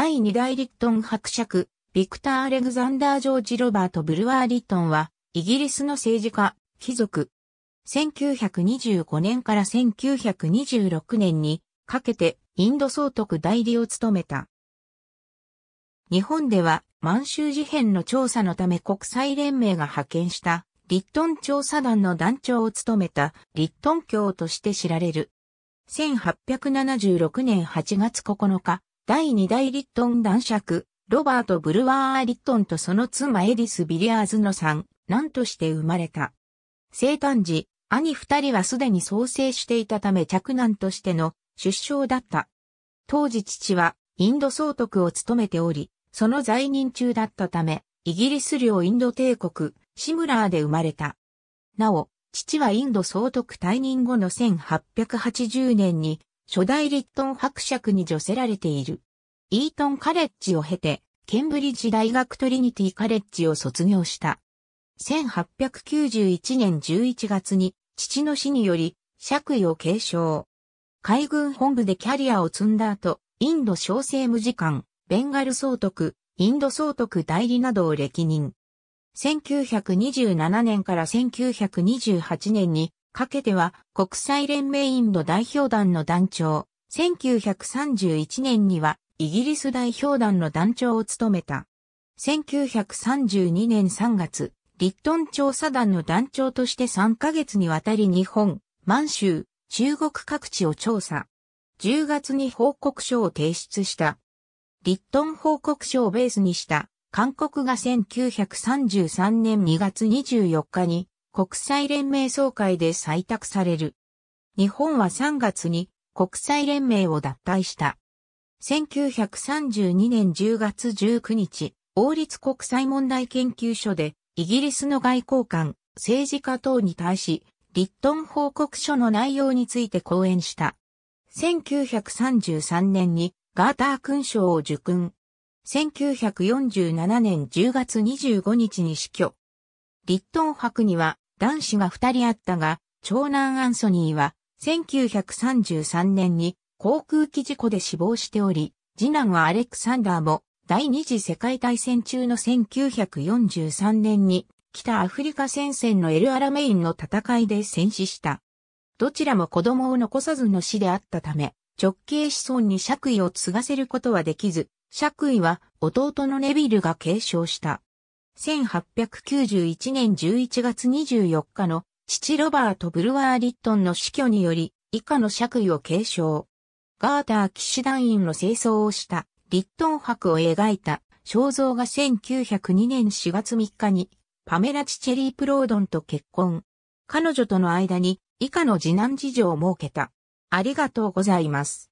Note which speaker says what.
Speaker 1: 第2代リットン伯爵、ビクター・アレグザンダー・ジョージ・ロバート・ブルワー・リットンは、イギリスの政治家、貴族。1925年から1926年にかけてインド総督代理を務めた。日本では満州事変の調査のため国際連盟が派遣したリットン調査団の団長を務めたリットン教として知られる。1876年8月9日、第2代リットン男爵、ロバート・ブルワー・リットンとその妻エディス・ビリアーズの3、男として生まれた。生誕時、兄二人はすでに創生していたため着男としての出生だった。当時父はインド総督を務めており、その在任中だったため、イギリス領インド帝国、シムラーで生まれた。なお、父はインド総督退任後の1880年に初代リットン伯爵に助せられている。イートンカレッジを経て、ケンブリッジ大学トリニティカレッジを卒業した。1891年11月に父の死により爵位を継承。海軍本部でキャリアを積んだ後、インド小政務次官、ベンガル総督、インド総督代理などを歴任。1927年から1928年にかけては国際連盟インド代表団の団長。1931年にはイギリス代表団の団長を務めた。1932年3月、リットン調査団の団長として3ヶ月にわたり日本、満州、中国各地を調査。10月に報告書を提出した。リットン報告書をベースにした、韓国が1933年2月24日に国際連盟総会で採択される。日本は3月に国際連盟を脱退した。1932年10月19日、王立国際問題研究所で、イギリスの外交官、政治家等に対し、リットン報告書の内容について講演した。1933年にガーター勲章を受勲。1947年10月25日に死去。リットン博には男子が2人あったが、長男アンソニーは1933年に航空機事故で死亡しており、次男はアレクサンダーも第二次世界大戦中の1943年に北アフリカ戦線のエルアラメインの戦いで戦死した。どちらも子供を残さずの死であったため、直系子孫に爵位を継がせることはできず、爵位は弟のネビルが継承した。1891年11月24日の父ロバート・ブルワー・リットンの死去により以下の爵位を継承。ガーター騎士団員の清掃をしたリットン博を描いた肖像が1902年4月3日にパメラ・チチェリー・プロードンと結婚。彼女との間に以下の次男事情を設けた。ありがとうございます。